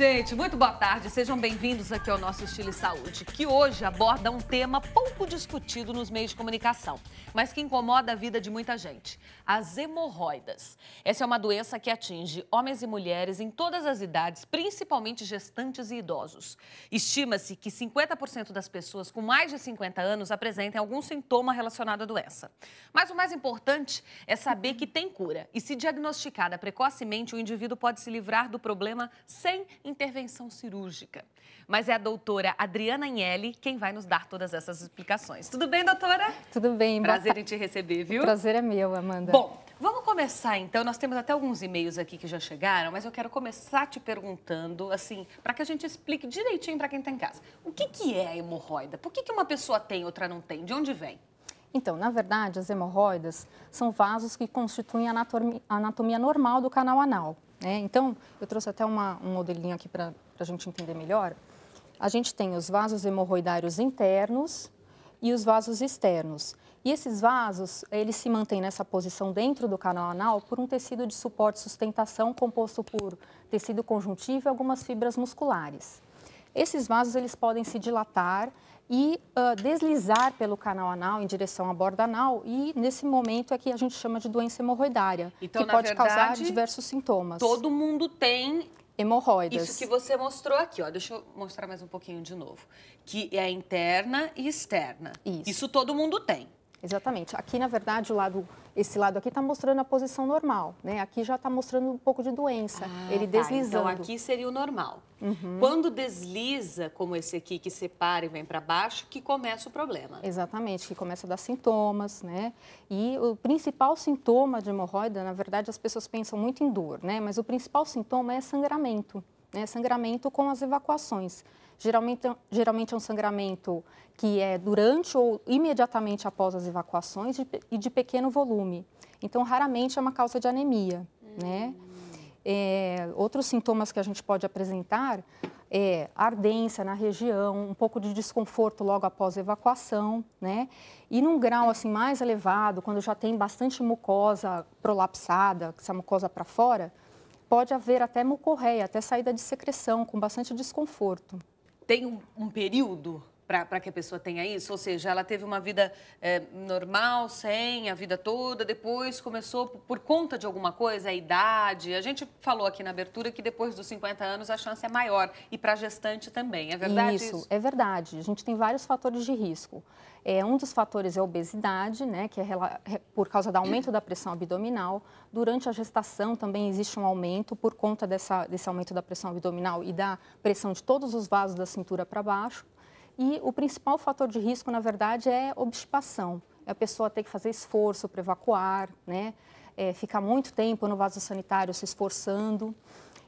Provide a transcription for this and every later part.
gente, muito boa tarde. Sejam bem-vindos aqui ao nosso Estilo e Saúde, que hoje aborda um tema pouco discutido nos meios de comunicação, mas que incomoda a vida de muita gente: as hemorroidas. Essa é uma doença que atinge homens e mulheres em todas as idades, principalmente gestantes e idosos. Estima-se que 50% das pessoas com mais de 50 anos apresentem algum sintoma relacionado à doença. Mas o mais importante é saber que tem cura e, se diagnosticada precocemente, o indivíduo pode se livrar do problema sem intervenção cirúrgica. Mas é a doutora Adriana Agnelli quem vai nos dar todas essas explicações. Tudo bem, doutora? Tudo bem. Prazer em te receber, viu? O prazer é meu, Amanda. Bom, vamos começar então. Nós temos até alguns e-mails aqui que já chegaram, mas eu quero começar te perguntando, assim, para que a gente explique direitinho para quem está em casa. O que, que é a hemorroida? Por que, que uma pessoa tem e outra não tem? De onde vem? Então, na verdade, as hemorroidas são vasos que constituem a anatomia normal do canal anal. Né? Então, eu trouxe até uma, um modelinho aqui para a gente entender melhor. A gente tem os vasos hemorroidários internos e os vasos externos. E esses vasos, eles se mantêm nessa posição dentro do canal anal por um tecido de suporte e sustentação composto por tecido conjuntivo e algumas fibras musculares. Esses vasos, eles podem se dilatar e uh, deslizar pelo canal anal em direção à borda anal e nesse momento é que a gente chama de doença hemorroidária, então, que pode verdade, causar diversos sintomas. Todo mundo tem hemorroidas. Isso que você mostrou aqui, ó, deixa eu mostrar mais um pouquinho de novo, que é interna e externa. Isso, Isso todo mundo tem. Exatamente. Aqui, na verdade, o lado, esse lado aqui está mostrando a posição normal, né? Aqui já está mostrando um pouco de doença, ah, ele tá, deslizando. Então, aqui seria o normal. Uhum. Quando desliza, como esse aqui que separa e vem para baixo, que começa o problema. Exatamente, que começa a dar sintomas, né? E o principal sintoma de hemorroida, na verdade, as pessoas pensam muito em dor, né? Mas o principal sintoma é sangramento. Né? Sangramento com as evacuações. Geralmente, geralmente é um sangramento que é durante ou imediatamente após as evacuações e de pequeno volume. Então, raramente é uma causa de anemia. Hum. Né? É, outros sintomas que a gente pode apresentar é ardência na região, um pouco de desconforto logo após a evacuação, né? E num grau assim mais elevado, quando já tem bastante mucosa prolapsada, essa mucosa para fora, pode haver até mucorreia, até saída de secreção, com bastante desconforto. Tem um, um período para que a pessoa tenha isso? Ou seja, ela teve uma vida é, normal, sem a vida toda, depois começou por conta de alguma coisa, a idade. A gente falou aqui na abertura que depois dos 50 anos a chance é maior e para gestante também. É verdade isso, isso? é verdade. A gente tem vários fatores de risco. É, um dos fatores é a obesidade, né, que é por causa do aumento da pressão abdominal. Durante a gestação também existe um aumento por conta dessa, desse aumento da pressão abdominal e da pressão de todos os vasos da cintura para baixo. E o principal fator de risco, na verdade, é obstipação. É a pessoa ter que fazer esforço para evacuar, né? É, ficar muito tempo no vaso sanitário se esforçando.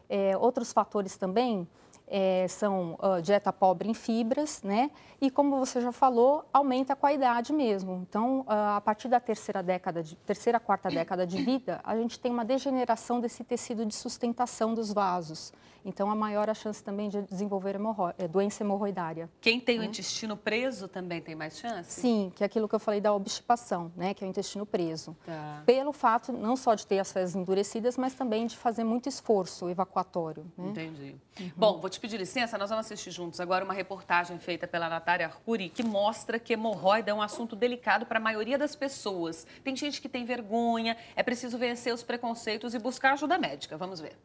É, outros fatores também é, são uh, dieta pobre em fibras, né? E como você já falou, aumenta com a idade mesmo. Então, uh, a partir da terceira década, de, terceira quarta década de vida, a gente tem uma degeneração desse tecido de sustentação dos vasos. Então, a maior a chance também de desenvolver hemorro é, doença hemorroidária. Quem tem né? o intestino preso também tem mais chance? Sim, que é aquilo que eu falei da obstipação, né? Que é o intestino preso. Tá. Pelo fato não só de ter as fezes endurecidas, mas também de fazer muito esforço evacuatório. Né? Entendi. Uhum. Bom, vou te pedir licença, nós vamos assistir juntos agora uma reportagem feita pela Natália Arcuri, que mostra que hemorroida é um assunto delicado para a maioria das pessoas. Tem gente que tem vergonha, é preciso vencer os preconceitos e buscar ajuda médica. Vamos ver.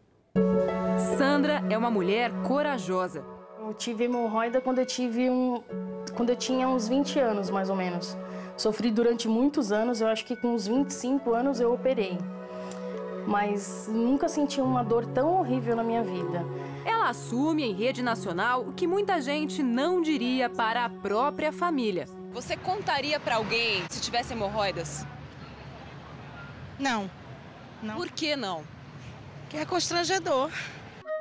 Sandra é uma mulher corajosa. Eu tive hemorroida quando eu tive um quando eu tinha uns 20 anos, mais ou menos. Sofri durante muitos anos, eu acho que com uns 25 anos eu operei. Mas nunca senti uma dor tão horrível na minha vida. Ela assume em rede nacional o que muita gente não diria para a própria família. Você contaria para alguém se tivesse hemorroidas? Não. não. Por que não? que é constrangedor.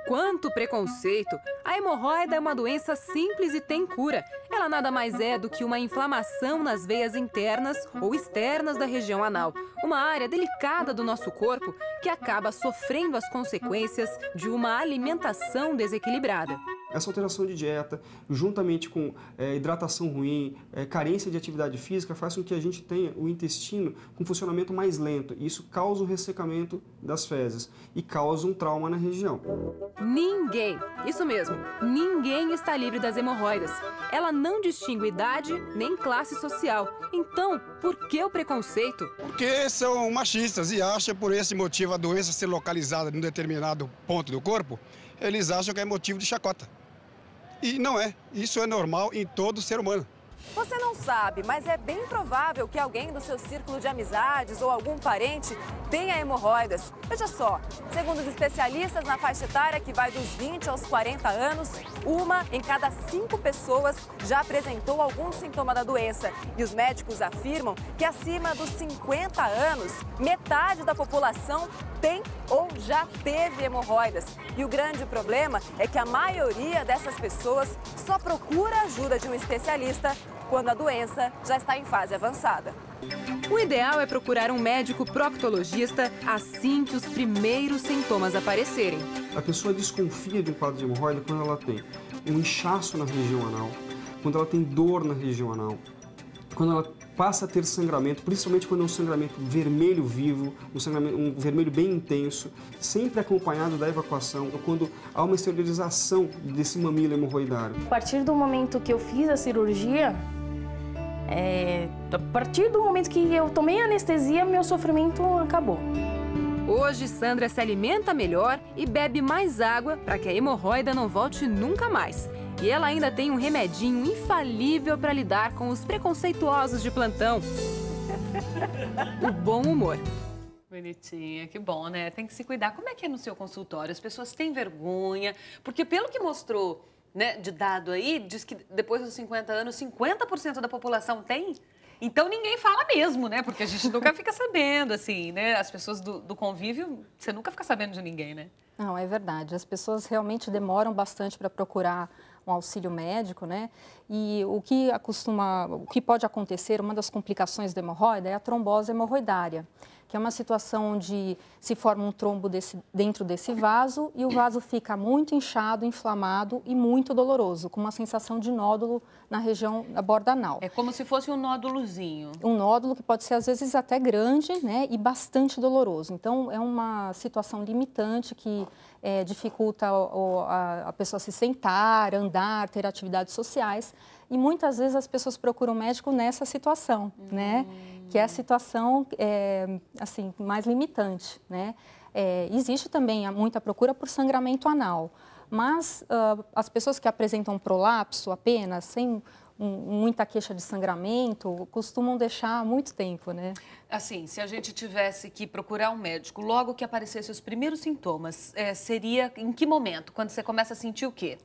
Quanto preconceito! A hemorroida é uma doença simples e tem cura. Ela nada mais é do que uma inflamação nas veias internas ou externas da região anal, uma área delicada do nosso corpo que acaba sofrendo as consequências de uma alimentação desequilibrada essa alteração de dieta, juntamente com é, hidratação ruim, é, carência de atividade física, faz com que a gente tenha o intestino com funcionamento mais lento. isso causa um ressecamento das fezes e causa um trauma na região. Ninguém, isso mesmo, ninguém está livre das hemorroidas. Ela não distingue idade nem classe social. Então, por que o preconceito? Porque são machistas e acham por esse motivo a doença ser localizada num determinado ponto do corpo, eles acham que é motivo de chacota. E não é. Isso é normal em todo ser humano. Você não sabe, mas é bem provável que alguém do seu círculo de amizades ou algum parente tenha hemorroidas. Veja só, segundo os especialistas na faixa etária que vai dos 20 aos 40 anos, uma em cada cinco pessoas já apresentou algum sintoma da doença. E os médicos afirmam que acima dos 50 anos, metade da população tem ou já teve hemorroidas. E o grande problema é que a maioria dessas pessoas só procura a ajuda de um especialista quando a doença já está em fase avançada. O ideal é procurar um médico proctologista assim que os primeiros sintomas aparecerem. A pessoa desconfia de um quadro de hemorroida quando ela tem um inchaço na região anal, quando ela tem dor na região anal, quando ela passa a ter sangramento, principalmente quando é um sangramento vermelho vivo, um, um, vermelho bem intenso, sempre acompanhado da evacuação, ou quando há uma esterilização desse mamilo hemorroidário. A partir do momento que eu fiz a cirurgia, é, a partir do momento que eu tomei anestesia, meu sofrimento acabou. Hoje, Sandra se alimenta melhor e bebe mais água para que a hemorroida não volte nunca mais. E ela ainda tem um remedinho infalível para lidar com os preconceituosos de plantão. o bom humor. Bonitinha, que bom, né? Tem que se cuidar. Como é que é no seu consultório? As pessoas têm vergonha, porque pelo que mostrou né, de dado aí diz que depois dos 50 anos, 50% da população tem. Então ninguém fala mesmo, né? Porque a gente nunca fica sabendo, assim, né? As pessoas do, do convívio, você nunca fica sabendo de ninguém, né? Não, é verdade. As pessoas realmente demoram bastante para procurar um auxílio médico, né? E o que acostuma, o que pode acontecer, uma das complicações da hemorroida é a trombose hemorroidária que é uma situação onde se forma um trombo desse, dentro desse vaso e o vaso fica muito inchado, inflamado e muito doloroso, com uma sensação de nódulo na região da borda anal. É como se fosse um nódulozinho. Um nódulo que pode ser às vezes até grande, né, e bastante doloroso. Então é uma situação limitante que é, dificulta o, a, a pessoa se sentar, andar, ter atividades sociais e muitas vezes as pessoas procuram médico nessa situação, né? Hum que é a situação é, assim mais limitante, né? É, existe também muita procura por sangramento anal, mas uh, as pessoas que apresentam prolapso apenas, sem um, muita queixa de sangramento, costumam deixar muito tempo, né? Assim, se a gente tivesse que procurar um médico logo que aparecesse os primeiros sintomas, é, seria em que momento? Quando você começa a sentir o quê?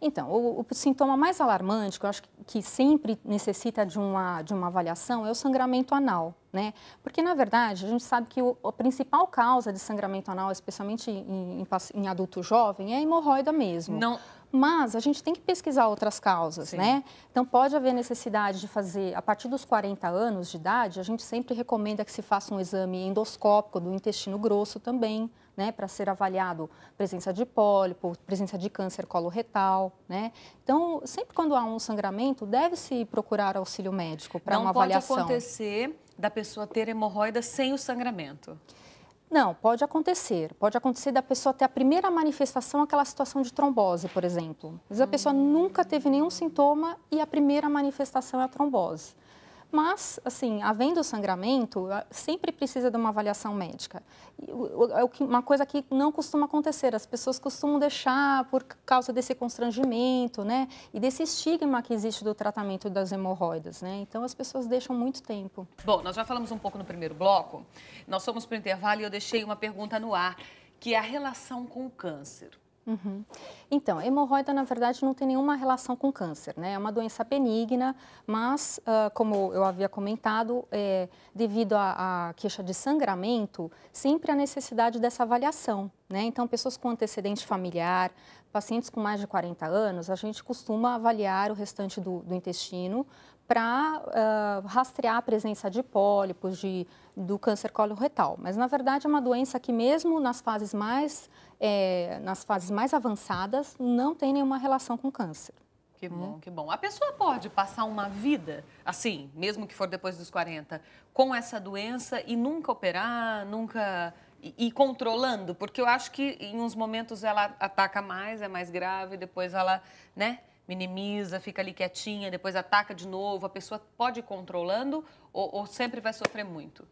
Então, o, o, sintoma mais alarmante, que eu acho que sempre necessita de uma, de uma avaliação, é o sangramento anal. Né? Porque, na verdade, a gente sabe que o, a principal causa de sangramento anal, especialmente em, em, em adulto jovem, é a hemorroida mesmo. Não, mas a gente tem que pesquisar outras causas, Sim. né? Então pode haver necessidade de fazer, a partir dos 40 anos de idade, a gente sempre recomenda que se faça um exame endoscópico do intestino grosso também, né, para ser avaliado presença de pólipo, presença de câncer coloretal, né? Então, sempre quando há um sangramento, deve-se procurar auxílio médico para uma avaliação. Não pode acontecer da pessoa ter hemorroida sem o sangramento. Não, pode acontecer. Pode acontecer da pessoa ter a primeira manifestação, aquela situação de trombose, por exemplo. Mas a pessoa hum. nunca teve nenhum sintoma e a primeira manifestação é a trombose. Mas, assim, havendo sangramento, sempre precisa de uma avaliação médica. É uma coisa que não costuma acontecer. As pessoas costumam deixar por causa desse constrangimento, né? E desse estigma que existe do tratamento das hemorroidas, né? Então, as pessoas deixam muito tempo. Bom, nós já falamos um pouco no primeiro bloco. Nós fomos para o intervalo e eu deixei uma pergunta no ar, que é a relação com o câncer. Uhum. Então, hemorroida, na verdade, não tem nenhuma relação com câncer, né? É uma doença benigna, mas, uh, como eu havia comentado, é, devido à queixa de sangramento, sempre há necessidade dessa avaliação, né? Então, pessoas com antecedente familiar, pacientes com mais de 40 anos, a gente costuma avaliar o restante do, do intestino para uh, ah, rastrear a presença de pólipos, de, do câncer coloretal. Mas, na verdade, é uma doença que, mesmo nas fases mais é, nas fases mais avançadas, não tem nenhuma relação com câncer. Que né? bom, que bom. A pessoa pode passar uma vida, assim, mesmo que for depois dos 40, com essa doença e nunca operar, nunca e controlando, porque eu acho que em uns momentos ela ataca mais, é mais grave, depois ela, né, minimiza, fica ali quietinha, depois ataca de novo. A pessoa pode ir controlando ou, ou sempre vai sofrer muito?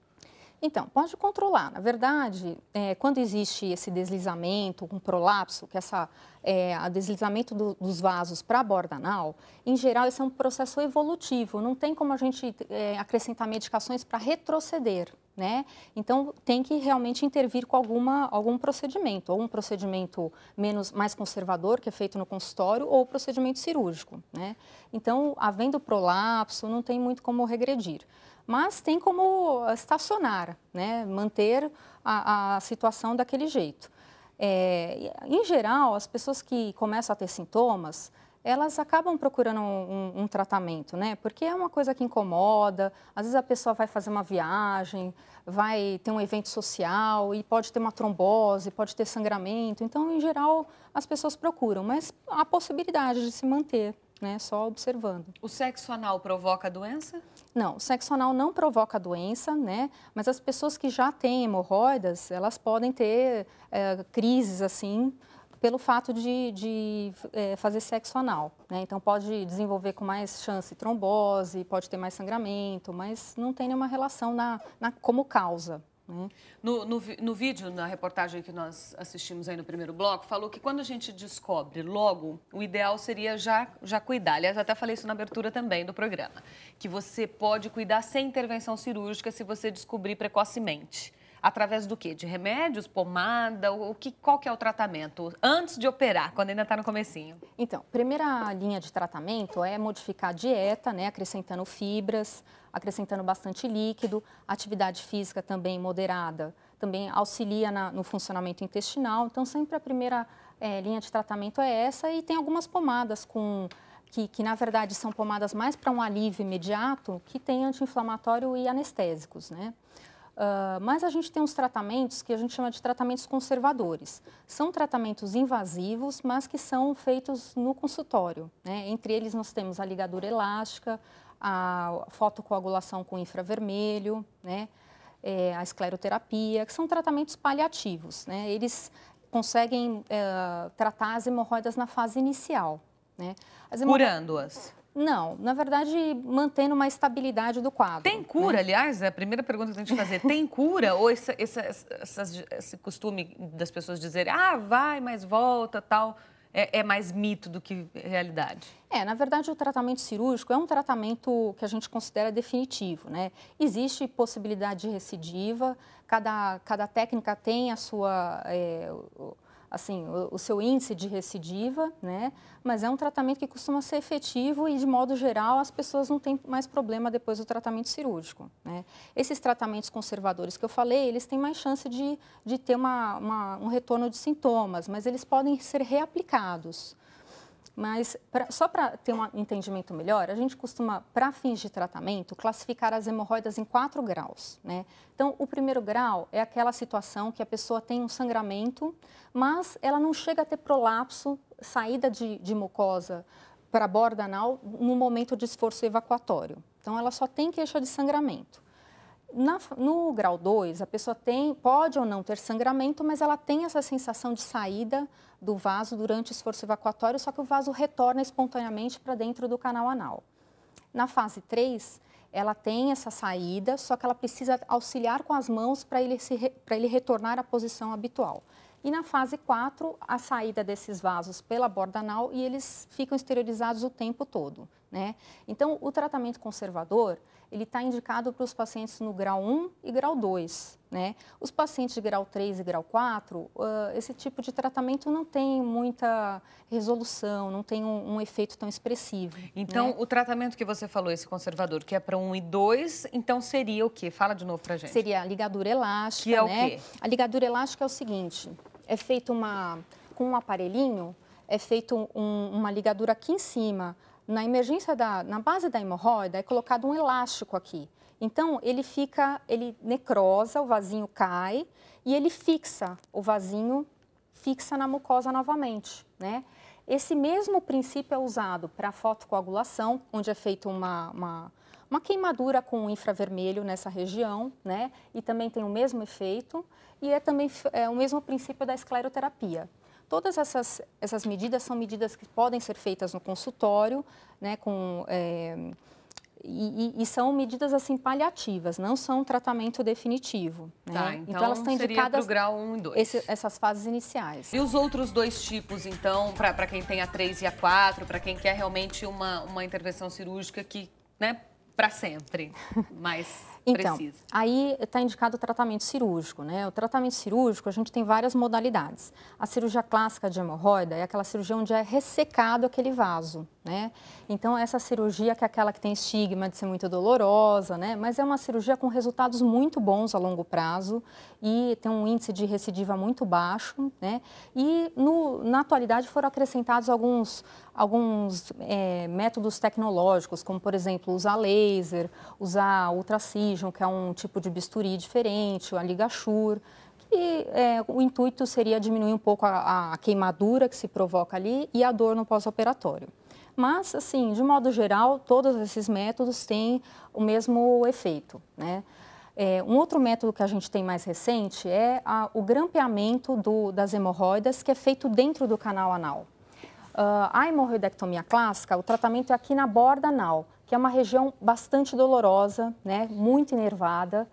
Então, pode controlar. Na verdade, é, quando existe esse deslizamento, um prolapso, que essa, é o deslizamento do, dos vasos para a borda anal, em geral, esse é um processo evolutivo. Não tem como a gente é, acrescentar medicações para retroceder. Né? Então tem que realmente intervir com alguma, algum procedimento, ou um procedimento menos mais conservador que é feito no consultório, ou procedimento cirúrgico. Né? Então, havendo prolapso, não tem muito como regredir mas tem como estacionar, né? manter a, a situação daquele jeito. É, em geral, as pessoas que começam a ter sintomas, elas acabam procurando um, um, um, tratamento, né? Porque é uma coisa que incomoda. Às vezes a pessoa vai fazer uma viagem, vai ter um evento social e pode ter uma trombose, pode ter sangramento. Então, em geral, as pessoas procuram, mas há possibilidade de se manter né, só observando. O sexo anal provoca doença? Não, o sexo anal não provoca doença, né? Mas as pessoas que já têm hemorroidas, elas podem ter é, crises assim pelo fato de, de é, fazer sexo anal, né? Então pode desenvolver com mais chance trombose, pode ter mais sangramento, mas não tem nenhuma relação na, na como causa. Uhum. No, no, no vídeo, na reportagem que nós assistimos aí no primeiro bloco, falou que quando a gente descobre logo, o ideal seria já, já cuidar. Aliás, até falei isso na abertura também do programa, que você pode cuidar sem intervenção cirúrgica se você descobrir precocemente. Através do quê? De remédios, pomada? O que, qual que é o tratamento antes de operar, quando ainda está no comecinho? Então, primeira linha de tratamento é modificar a dieta, né, acrescentando fibras, acrescentando bastante líquido, atividade física também moderada, também auxilia na, no funcionamento intestinal. Então, sempre a primeira é, linha de tratamento é essa e tem algumas pomadas com que, que, na verdade são pomadas mais para um alívio imediato, que tem anti-inflamatório e anestésicos, né? Uh, mas a gente tem uns tratamentos que a gente chama de tratamentos conservadores. São tratamentos invasivos, mas que são feitos no consultório. Né? Entre eles, nós temos a ligadura elástica, a fotocoagulação com infravermelho, né? É, a escleroterapia, que são tratamentos paliativos. Né? Eles conseguem eh, tratar as hemorroidas na fase inicial. Né? Curando-as? Não, na verdade, mantendo uma estabilidade do quadro. Tem né? cura, né? aliás, é a primeira pergunta que a gente fazer, tem cura ou esse, esse costume das pessoas dizerem, ah, vai, mas volta, tal, é, é mais mito do que realidade? É, na verdade, o tratamento cirúrgico é um tratamento que a gente considera definitivo, né? Existe possibilidade de recidiva, cada, cada técnica tem a sua... É, assim, o, o, seu índice de recidiva, né? Mas é um tratamento que costuma ser efetivo e, de modo geral, as pessoas não têm mais problema depois do tratamento cirúrgico, né? Esses tratamentos conservadores que eu falei, eles têm mais chance de, de ter uma, uma um retorno de sintomas, mas eles podem ser reaplicados. Mas pra, só para ter um entendimento melhor, a gente costuma, para fins de tratamento, classificar as hemorroidas em quatro graus. Né? Então, o primeiro grau é aquela situação que a pessoa tem um sangramento, mas ela não chega a ter prolapso, saída de, de mucosa para a borda anal no momento de esforço evacuatório. Então, ela só tem queixa de sangramento. Na, no grau 2, a pessoa tem, pode ou não ter sangramento, mas ela tem essa sensação de saída do vaso durante o esforço evacuatório, só que o vaso retorna espontaneamente para dentro do canal anal. Na fase 3, ela tem essa saída, só que ela precisa auxiliar com as mãos para ele, ele retornar à posição habitual. E na fase 4, a saída desses vasos pela borda anal e eles ficam esterilizados o tempo todo. Né? Então, o tratamento conservador, ele está indicado para os pacientes no grau 1 e grau 2. Né? Os pacientes de grau 3 e grau 4, uh, esse tipo de tratamento não tem muita resolução, não tem um, um efeito tão expressivo. Então, né? o tratamento que você falou, esse conservador, que é para 1 e 2, então seria o quê? Fala de novo para gente. Seria a ligadura elástica. Que é né? o quê? A ligadura elástica é o seguinte, é feito uma, com um aparelhinho, é feito um, uma ligadura aqui em cima, na emergência da, na base da hemorroida é colocado um elástico aqui. Então ele fica, ele necrosa, o vasinho cai e ele fixa, o vasinho fixa na mucosa novamente, né? Esse mesmo princípio é usado para fotocoagulação, onde é feita uma, uma, uma, queimadura com infravermelho nessa região, né? E também tem o mesmo efeito e é também é, o mesmo princípio da escleroterapia. Todas essas, essas medidas são medidas que podem ser feitas no consultório, né, com, é, e, e, são medidas assim paliativas, não são tratamento definitivo. Né? Tá, então, então, elas estão indicadas para grau 1 e 2. Esse, essas fases iniciais. E os outros dois tipos, então, para quem tem a 3 e a 4, para quem quer realmente uma, uma intervenção cirúrgica que, né, para sempre, mas... Então, precisa? aí está indicado o tratamento cirúrgico, né? O tratamento cirúrgico, a gente tem várias modalidades. A cirurgia clássica de hemorroida é aquela cirurgia onde é ressecado aquele vaso, né? Então, essa cirurgia que é aquela que tem estigma de ser muito dolorosa, né? Mas é uma cirurgia com resultados muito bons a longo prazo e tem um índice de recidiva muito baixo, né? E no, na atualidade foram acrescentados alguns, alguns é, métodos tecnológicos, como, por exemplo, usar laser, usar ultracílio, Precision, que é um tipo de bisturi diferente, a liga Shure, que é, o intuito seria diminuir um pouco a, a queimadura que se provoca ali e a dor no pós-operatório. Mas, assim, de modo geral, todos esses métodos têm o mesmo efeito, né? É, um outro método que a gente tem mais recente é a, o grampeamento do, das hemorroidas, que é feito dentro do canal anal. Uh, a hemorroidectomia clássica, o tratamento é aqui na borda anal, que é uma região bastante dolorosa, né, muito enervada.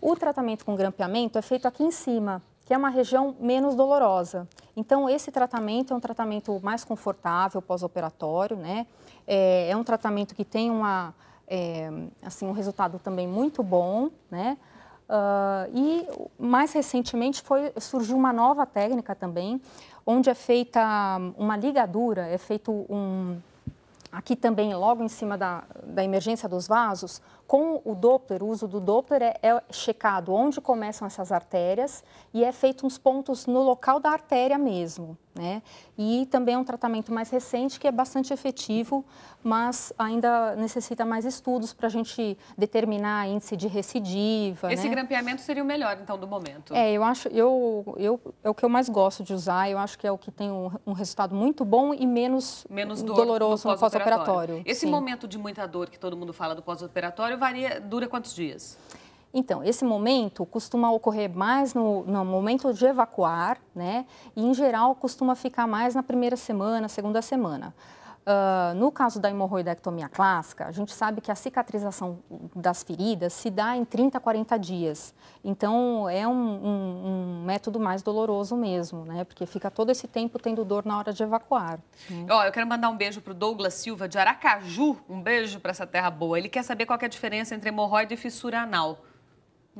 O tratamento com grampeamento é feito aqui em cima, que é uma região menos dolorosa. Então, esse tratamento é um tratamento mais confortável pós-operatório, né? É, é, um tratamento que tem uma, é, assim, um resultado também muito bom, né? Uh, e mais recentemente foi, surgiu uma nova técnica também, onde é feita uma ligadura, é feito um, aqui também, logo em cima da, da emergência dos vasos, com o Doppler, o uso do Doppler é, é, checado onde começam essas artérias e é feito uns pontos no local da artéria mesmo, né? E também é um tratamento mais recente que é bastante efetivo, mas ainda necessita mais estudos para a gente determinar índice de recidiva. Esse né? grampeamento seria o melhor, então, do momento? É, eu acho, eu, eu é o que eu mais gosto de usar. Eu acho que é o que tem um, um resultado muito bom e menos, menos dor, doloroso no pós-operatório. Pós Esse Sim. momento de muita dor que todo mundo fala do pós-operatório varia, dura quantos dias? Então, esse momento costuma ocorrer mais no, no, momento de evacuar, né? E, em geral, costuma ficar mais na primeira semana, segunda semana. Uh, no caso da hemorroidectomia clássica, a gente sabe que a cicatrização das feridas se dá em 30 a 40 dias. Então, é um, um, um, método mais doloroso mesmo, né? Porque fica todo esse tempo tendo dor na hora de evacuar. Né? Oh, eu quero mandar um beijo para o Douglas Silva de Aracaju. Um beijo para essa terra boa. Ele quer saber qual é a diferença entre hemorroide e fissura anal.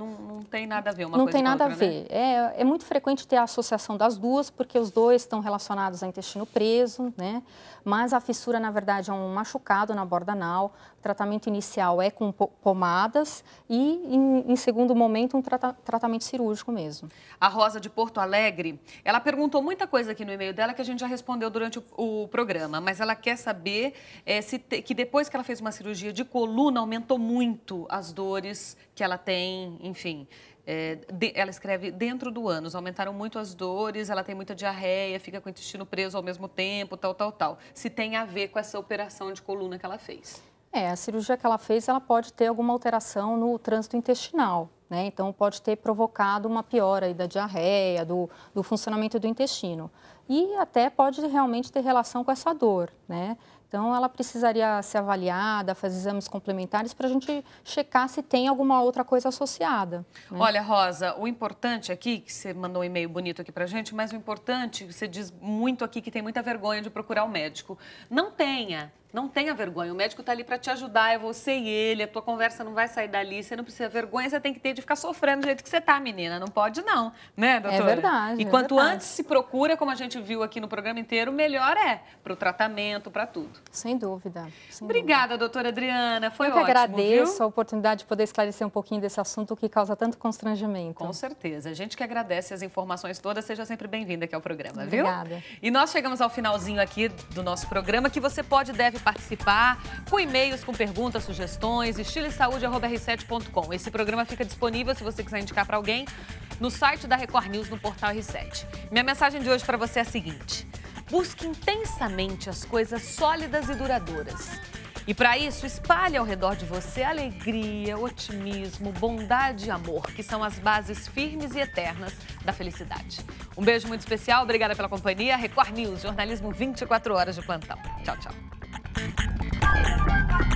Não, não tem nada a ver uma não coisa tem nada a, outra, a né? ver. Né? É, é muito frequente ter a associação das duas, porque os dois estão relacionados ao intestino preso, né? Mas a fissura, na verdade, é um machucado na borda anal, tratamento inicial é com pomadas e, em, em segundo momento, um trata, tratamento cirúrgico mesmo. A Rosa de Porto Alegre, ela perguntou muita coisa aqui no e-mail dela que a gente já respondeu durante o, o programa, mas ela quer saber é, se te, que depois que ela fez uma cirurgia de coluna, aumentou muito as dores que ela tem, enfim. É, de, ela escreve dentro do ânus, aumentaram muito as dores, ela tem muita diarreia, fica com o intestino preso ao mesmo tempo, tal, tal, tal. Se tem a ver com essa operação de coluna que ela fez. É, a cirurgia que ela fez, ela pode ter alguma alteração no trânsito intestinal, né? Então, pode ter provocado uma piora da diarreia, do, do funcionamento do intestino. E até pode realmente ter relação com essa dor, né? Então, ela precisaria ser avaliada, fazer exames complementares para a gente checar se tem alguma outra coisa associada. Né? Olha, Rosa, o importante aqui, que você mandou um e-mail bonito aqui para a gente, mas o importante, você diz muito aqui que tem muita vergonha de procurar o um médico. Não tenha. Não tenha vergonha, o médico está ali para te ajudar, é você e ele, a tua conversa não vai sair dali, você não precisa vergonha, você tem que ter de ficar sofrendo do jeito que você está, menina, não pode não, né, é doutora? É verdade. E é quanto é verdade. antes se procura, como a gente viu aqui no programa inteiro, melhor é para o tratamento, para tudo. Sem dúvida. Sem Obrigada, dúvida. doutora Adriana, foi ótimo. Eu que agradeço viu? a oportunidade de poder esclarecer um pouquinho desse assunto que causa tanto constrangimento. Com certeza, a gente que agradece as informações todas, seja sempre bem-vinda aqui ao programa, viu? Obrigada. E nós chegamos ao finalzinho aqui do nosso programa, que você pode deve participar com e-mails, com perguntas, sugestões, estilosaúde.r7.com. Esse programa fica disponível se você quiser indicar para alguém no site da Record News, no portal R7. Minha mensagem de hoje para você é a seguinte: busque intensamente as coisas sólidas e duradouras. E para isso, espalhe ao redor de você alegria, otimismo, bondade e amor, que são as bases firmes e eternas da felicidade. Um beijo muito especial, obrigada pela companhia. Record News, jornalismo 24 horas de plantão. Tchau, tchau. Thank you.